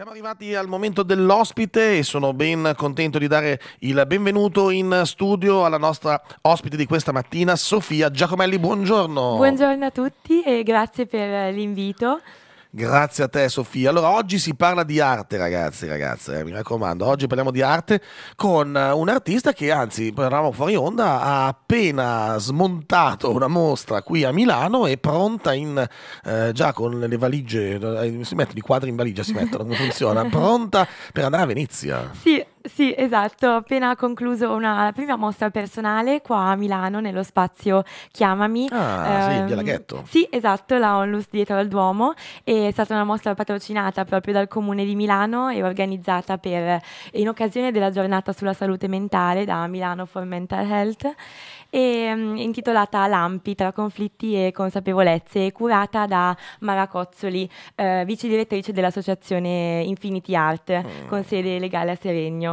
Siamo arrivati al momento dell'ospite e sono ben contento di dare il benvenuto in studio alla nostra ospite di questa mattina, Sofia Giacomelli. Buongiorno. Buongiorno a tutti e grazie per l'invito. Grazie a te Sofia. Allora, oggi si parla di arte, ragazzi, ragazze, eh, mi raccomando, oggi parliamo di arte con eh, un artista che, anzi, parlavamo fuori onda, ha appena smontato una mostra qui a Milano e pronta in, eh, già con le valigie, eh, si mettono i quadri in valigia, si mettono, come funziona, pronta per andare a Venezia. Sì, sì, esatto, ho appena concluso una, la prima mostra personale qua a Milano nello spazio Chiamami. Ah, ehm, sì, Via ehm, Laghetto. Sì, esatto, la Onlus dietro al Duomo. È stata una mostra patrocinata proprio dal Comune di Milano e organizzata per, in occasione della giornata sulla salute mentale da Milano for Mental Health e, um, intitolata Lampi tra conflitti e consapevolezze, e curata da Mara Cozzoli, eh, vice direttrice dell'associazione Infinity Art, mm. con sede legale a Seregno.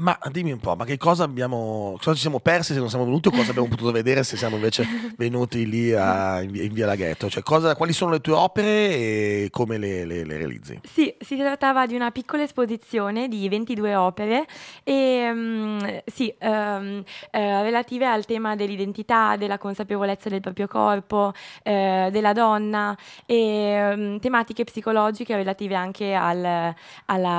Ma dimmi un po', ma che cosa abbiamo, cosa ci siamo persi se non siamo venuti o cosa abbiamo potuto vedere se siamo invece venuti lì a, in, via, in, via, Laghetto? Cioè, cosa, quali sono le tue opere e come le, le, le, realizzi? Sì, si trattava di una piccola esposizione di 22 opere e, um, sì, um, eh, relative al tema dell'identità, della consapevolezza del proprio corpo, eh, della donna e um, tematiche psicologiche relative anche al, alla,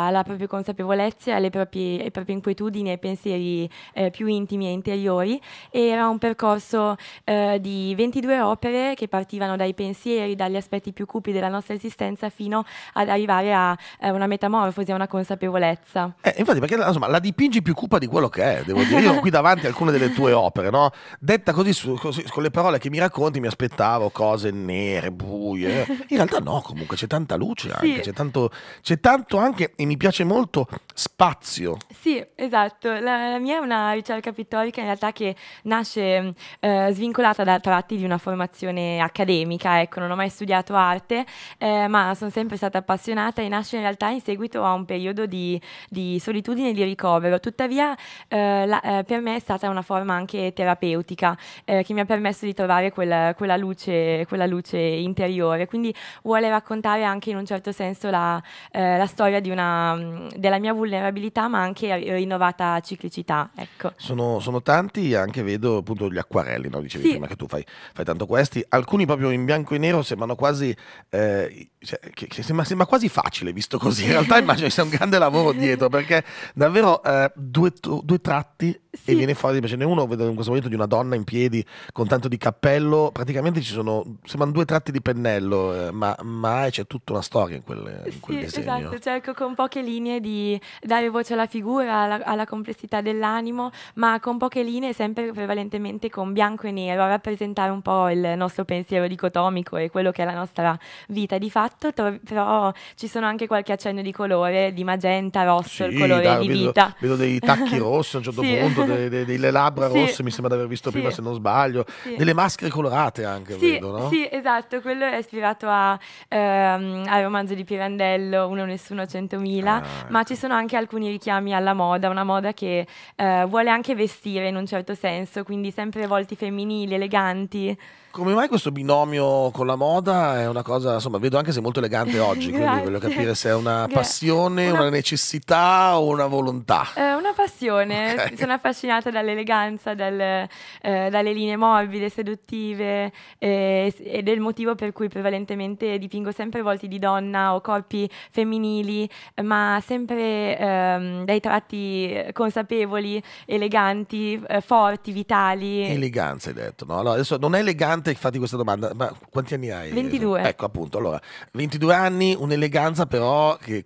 alla, propria consapevolezza e alle proprie, ai propri inquilini inquietudini e pensieri eh, più intimi e interiori. Era un percorso eh, di 22 opere che partivano dai pensieri, dagli aspetti più cupi della nostra esistenza fino ad arrivare a eh, una metamorfosi, a una consapevolezza. Eh, infatti, perché insomma, la dipingi più cupa di quello che è, devo dire. Io ho qui davanti alcune delle tue opere, no? Detta così, su, così, con le parole che mi racconti, mi aspettavo cose nere, buie. In realtà no, comunque c'è tanta luce anche, sì. c'è, tanto, c'è tanto anche, e mi piace molto spazio. Sì, esatto. La, la, mia è una ricerca pittorica in realtà che nasce eh, svincolata da tratti di una formazione accademica, ecco, non ho mai studiato arte, eh, ma sono sempre stata appassionata e nasce in realtà in seguito a un periodo di, di solitudine e di ricovero. Tuttavia eh, la, eh, per me è stata una forma anche terapeutica eh, che mi ha permesso di trovare quel, quella, luce, quella, luce, interiore, quindi vuole raccontare anche in un certo senso la, eh, la storia una, della mia vulnerabilità vulnerabilità ma anche eh, rinnovata ciclicità. Ecco. Sono, sono, tanti, anche vedo appunto gli acquarelli, no? dicevi sì. prima che tu fai, fai, tanto questi, alcuni proprio in bianco e nero sembrano quasi, eh, cioè, che, che sembra, sembra, quasi facile visto così, in realtà immagino che sia un grande lavoro dietro perché davvero eh, due, due, tratti sì. e viene fuori, ce n'è uno vedo in questo momento di una donna in piedi con tanto di cappello, praticamente ci sono, sembrano due tratti di pennello, eh, ma, ma c'è tutta una storia in quel, in quel sì, disegno. Esatto, cerco cioè, con poche linee di dare voce alla figura, alla, alla complessità dell'animo, ma con poche linee, sempre prevalentemente con bianco e nero, a rappresentare un po' il nostro pensiero dicotomico e quello che è la nostra vita di fatto, però ci sono anche qualche accenno di colore, di magenta, rosso, sì, il colore da, di vedo, vita. Vedo dei tacchi rossi a un certo sì. punto, delle, delle, delle labbra sì. rosse, mi sembra di aver visto prima se non sbaglio, delle maschere colorate anche, vedo, no? Sì, esatto, quello è ispirato a, ehm, al romanzo di Pirandello, Uno Nessuno 100.000, ah, ma ecco. ci sono anche alcuni richiami alla moda, una moda che eh, vuole anche vestire in un certo senso, quindi sempre volti femminili, eleganti. Come mai questo binomio con la moda è una cosa, insomma, vedo anche se è molto elegante oggi, quindi voglio capire se è una passione, una, una necessità o una volontà. È eh, una passione, okay. sono affascinata dall'eleganza, dal, eh, dalle linee morbide, seduttive eh, ed è il motivo per cui prevalentemente dipingo sempre volti di donna o corpi femminili, ma sempre ehm, dai tratti consapevoli, eleganti, eh, forti, vitali. Eleganza hai detto, no? Allora, adesso non è elegante importante infatti questa domanda, ma quanti anni hai? 22. Ecco appunto, allora, 22 anni, un'eleganza però che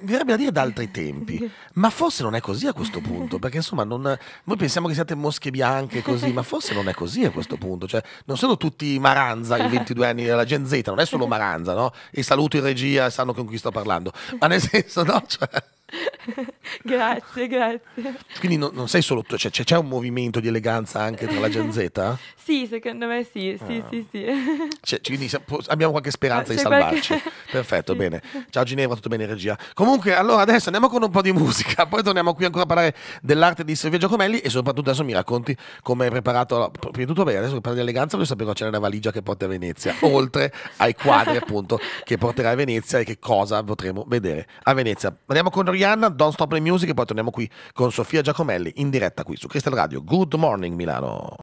verrebbe da dire da altri tempi, ma forse non è così a questo punto, perché insomma non, voi pensiamo che siate mosche bianche così, ma forse non è così a questo punto, cioè non sono tutti Maranza i 22 anni della Gen Z, non è solo Maranza, no? E saluto in regia, sanno con chi sto parlando, ma nel senso no? Cioè, grazie, grazie. Quindi no, non sei solo tu, cioè, c'è un movimento di eleganza anche tra la Gen Z? sì, secondo me sì, sì, ah. sì, sì. Cioè, quindi abbiamo qualche speranza ah, di salvarci. Qualche... Perfetto, sì. bene. Ciao Ginevra, tutto bene regia. Comunque, allora adesso andiamo con un po' di musica, poi torniamo qui ancora a parlare dell'arte di Silvia Giacomelli e soprattutto adesso mi racconti come hai preparato, prima di tutto bene, adesso che parli di eleganza voglio sapere c'è una valigia che porta a Venezia, oltre ai quadri appunto che porterà a Venezia e che cosa potremo vedere a Venezia. Andiamo con Rihanna Don't Stop the Music e poi torniamo qui con Sofia Giacomelli in diretta qui su Crystal Radio. Good morning Milano.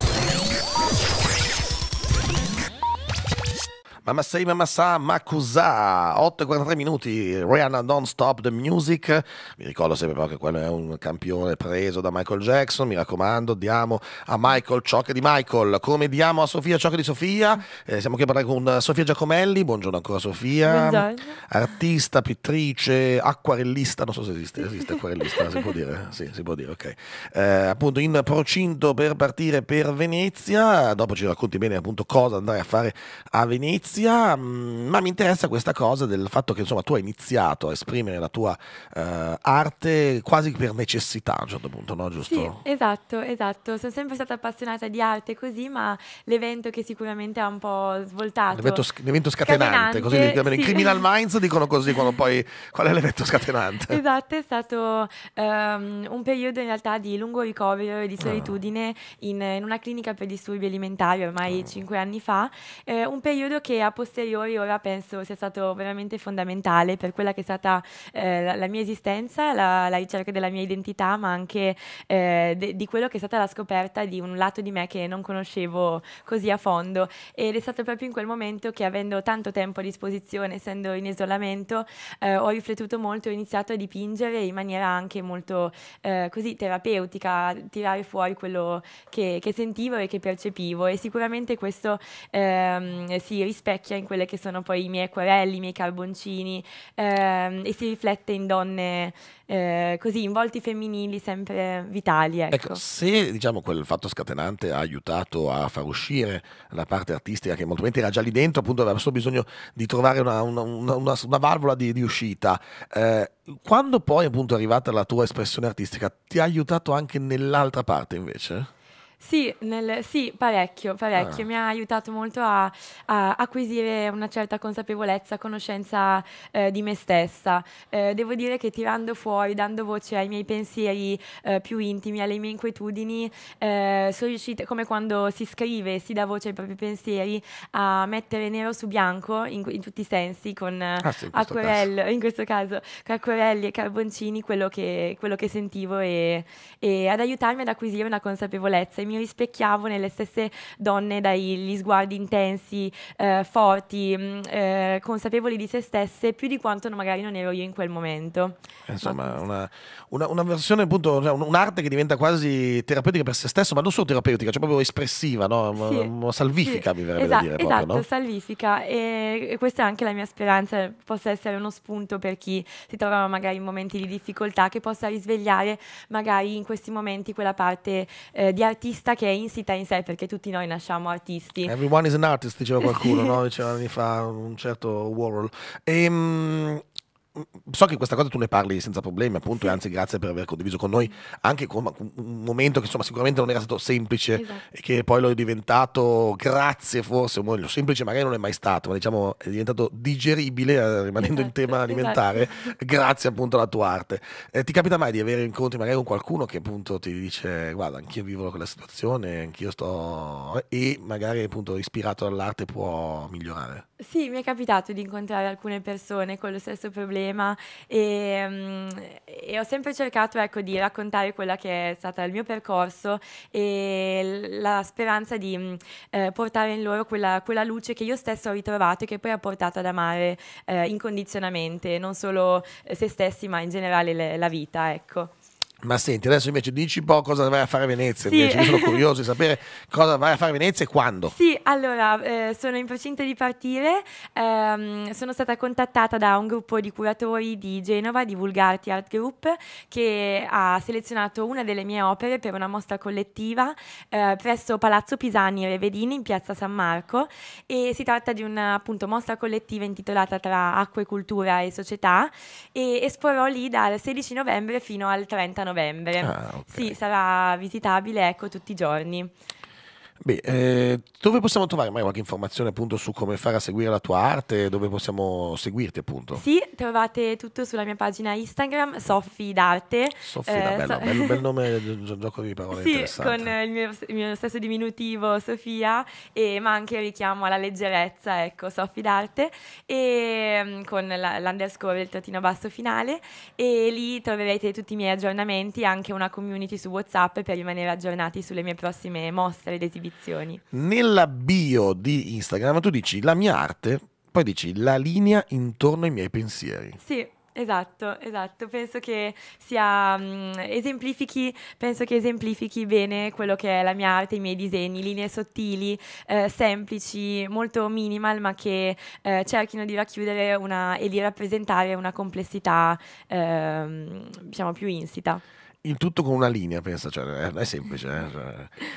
Mamma sei, mamma sa, ma cos'ha? 8.43 minuti, Rihanna Non Stop the Music. Mi ricordo sempre però che quello è un campione preso da Michael Jackson. Mi raccomando, diamo a Michael ciò che di Michael, come diamo a Sofia ciò che di Sofia. Eh, siamo qui a parlare con Sofia Giacomelli. Buongiorno ancora, Sofia. Buongiorno. Artista, pittrice, acquarellista. Non so se esiste, esiste acquarellista, si può dire. Sì, si può dire, ok. Eh, appunto, in procinto per partire per Venezia. Dopo ci racconti bene appunto cosa andare a fare a Venezia notizia, mm, ma mi interessa questa cosa del fatto che insomma, tu hai iniziato a esprimere la tua eh, arte quasi per necessità a un certo punto, no? Giusto? Sì, esatto, esatto. Sono sempre stata appassionata di arte così, ma l'evento che sicuramente ha un po' svoltato. L'evento, sc- l'evento scatenante, scatenante, così sì. in Criminal Minds, dicono così quando poi qual è l'evento scatenante. Esatto, è stato um, un periodo in realtà di lungo ricovero e di ah. solitudine ah. in, in, una clinica per disturbi alimentari ormai ah. anni fa, eh, un periodo che a posteriori ora penso sia stato veramente fondamentale per quella che è stata eh, la, la, mia esistenza, la, la, ricerca della mia identità, ma anche eh, de, di quello che è stata la scoperta di un lato di me che non conoscevo così a fondo. Ed è stato proprio in quel momento che, avendo tanto tempo a disposizione, essendo in isolamento, eh, ho riflettuto molto e ho iniziato a dipingere in maniera anche molto eh, così terapeutica, tirare fuori quello che, che, sentivo e che percepivo. E sicuramente questo ehm, si rispecchia rispecchia in quelle che sono poi i miei acquarelli, i miei carboncini ehm, e si riflette in donne eh, così, in volti femminili sempre vitali. Ecco. ecco. se diciamo quel fatto scatenante ha aiutato a far uscire la parte artistica che molto probabilmente era già lì dentro, appunto aveva solo bisogno di trovare una, una, una, una valvola di, di uscita. Eh, quando poi appunto è arrivata la tua espressione artistica, ti ha aiutato anche nell'altra parte invece? Sì, nel, sì, parecchio, parecchio. Ah. Mi ha aiutato molto a, a, acquisire una certa consapevolezza, conoscenza eh, di me stessa. Eh, devo dire che tirando fuori, dando voce ai miei pensieri eh, più intimi, alle mie inquietudini, eh, sono riuscita, come quando si scrive e si dà voce ai propri pensieri, a mettere nero su bianco in, in tutti i sensi, con ah, sì, in in questo caso, con acquerelli e carboncini, quello che, quello che sentivo e, e, ad aiutarmi ad acquisire una consapevolezza mi rispecchiavo nelle stesse donne dagli sguardi intensi, eh, forti, mm, eh, consapevoli di se stesse, più di quanto magari non ero io in quel momento. Eh, insomma, una, una, una, versione appunto, cioè, un'arte che diventa quasi terapeutica per se stesso, ma non solo terapeutica, cioè proprio espressiva, no? sì. salvifica sì. mi verrebbe esatto, da dire. Esatto, no? salvifica e questa è anche la mia speranza, possa essere uno spunto per chi si trova magari in momenti di difficoltà, che possa risvegliare magari in questi momenti quella parte eh, di artista l'artista che è insita in sé, perché tutti noi nasciamo artisti. Everyone is an artist, diceva qualcuno, no? diceva anni fa un certo Warhol. E, ehm, so che questa cosa tu ne parli senza problemi, appunto, sì. e anzi grazie per aver condiviso con noi anche con un momento che insomma sicuramente non era stato semplice esatto. e che poi lo è diventato, grazie forse, lo semplice magari non è mai stato, ma diciamo è diventato digeribile, eh, rimanendo esatto, in tema esatto. alimentare, esatto. grazie appunto alla tua arte. Eh, ti capita mai di avere incontri magari con qualcuno che appunto ti dice guarda, anch'io vivo quella situazione, anch'io sto... e magari appunto ispirato all'arte può migliorare? Sì, mi è capitato di incontrare alcune persone con lo stesso problema e, mm, e ho sempre cercato ecco, di raccontare quella che è stata il mio percorso e la speranza di mm, eh, portare in loro quella, quella, luce che io stesso ho ritrovato e che poi ha portato ad amare eh, incondizionamente non solo eh, se stessi ma in generale le, la vita. Ecco. Ma senti, adesso invece dici un po' cosa vai a fare a Venezia, sì. invece. Io sono curioso di sapere cosa vai a fare a Venezia e quando. Sì, allora, eh, sono in procinto di partire, ehm, sono stata contattata da un gruppo di curatori di Genova, di Vulgarti Art Group, che ha selezionato una delle mie opere per una mostra collettiva eh, presso Palazzo Pisani Revedini in piazza San Marco e si tratta di una appunto, mostra collettiva intitolata Tra acque, cultura e società e esporrò lì dal 16 novembre fino al 30 novembre novembre. Ah, okay. Sì, sarà visitabile ecco, tutti i giorni. Beh, eh, dove possiamo trovare mai qualche informazione appunto su come fare a seguire la tua arte? Dove possiamo seguirti appunto? Sì, trovate tutto sulla mia pagina Instagram, Soffi d'arte. Soffi, eh, bello, so- bello, bel nome, gi- gioco di parole sì, con il mio, il mio, stesso diminutivo Sofia, e, ma anche richiamo alla leggerezza, ecco, Soffi d'arte, e, mm, con la, l'underscore, il trattino basso finale, e lì troverete tutti i miei aggiornamenti, anche una community su WhatsApp per rimanere aggiornati sulle mie prossime mostre ed esibizioni ambizioni. Nella bio di Instagram tu dici la mia arte, poi dici la linea intorno ai miei pensieri. Sì. Esatto, esatto, penso che sia um, esemplifichi, penso che esemplifichi bene quello che è la mia arte, i miei disegni, linee sottili, eh, semplici, molto minimal, ma che eh, cerchino di racchiudere una, e di rappresentare una complessità eh, diciamo più insita. Il tutto con una linea, pensa, cioè, è, è semplice. Eh? Cioè.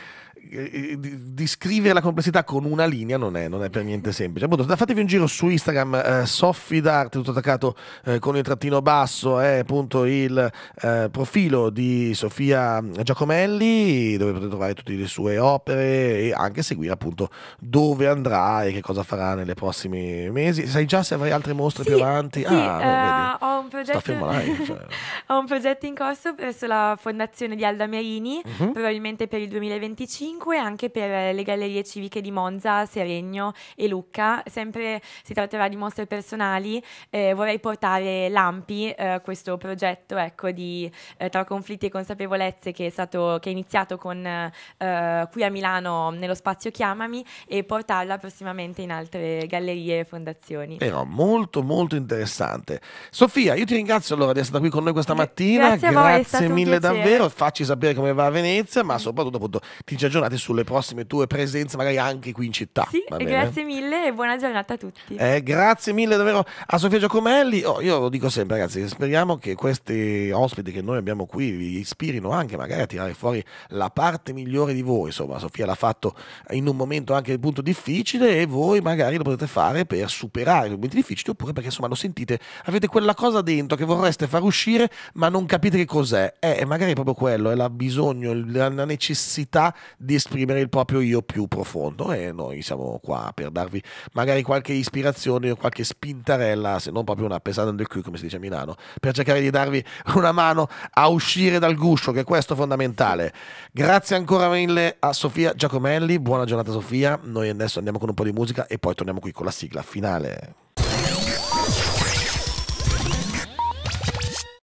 Eh, eh, descrivere la complessità con una linea non è, non è per niente semplice. Appunto, fatevi un giro su Instagram, eh, Soffidart, tutto attaccato eh, con il trattino basso, è eh, appunto il eh, profilo di Sofia Giacomelli, dove potete trovare tutte le sue opere e anche seguire appunto dove andrà e che cosa farà nelle prossime mesi. Sai già se avrai altre mostre sì, più avanti? Sì, ah, uh, progetto, live, eh, cioè. ho un progetto in corso presso eh, la fondazione di Alda Merini, uh mhm. -huh. probabilmente per il 2025 anche per le gallerie civiche di Monza, Seregno e Lucca. Sempre si tratterà di mostre personali. Eh, vorrei portare l'AMPI, eh, questo progetto ecco, di, eh, tra conflitti e consapevolezze che è, stato, che è iniziato con, eh, qui a Milano nello spazio Chiamami e portarla prossimamente in altre gallerie e fondazioni. Però molto molto interessante. Sofia, io ti ti ringrazio allora di essere qui con noi questa mattina. Grazie, grazie voi, mille davvero. Facci sapere come va a Venezia, ma soprattutto appunto ti ci aggiornati sulle prossime tue presenze, magari anche qui in città. Sì, grazie mille e buona giornata a tutti. Eh, grazie mille davvero a Sofia Giacomelli. Oh, io lo dico sempre, ragazzi, speriamo che questi ospiti che noi abbiamo qui vi ispirino anche magari a tirare fuori la parte migliore di voi. Insomma, Sofia l'ha fatto in un momento anche punto difficile e voi magari lo potete fare per superare i momenti difficili oppure perché insomma lo sentite, avete quella cosa dentro talento che vorreste far uscire, ma non capite che cos'è. È magari proprio quello, è la bisogno, la necessità di esprimere il proprio io più profondo. E noi siamo qua per darvi magari qualche ispirazione o qualche spintarella, se non proprio una pesata del cui, come si dice a Milano, per cercare di darvi una mano a uscire dal guscio, che questo è fondamentale. Grazie ancora mille a Sofia Giacomelli, buona giornata Sofia. Noi adesso andiamo con un po' di musica e poi torniamo qui con la sigla finale.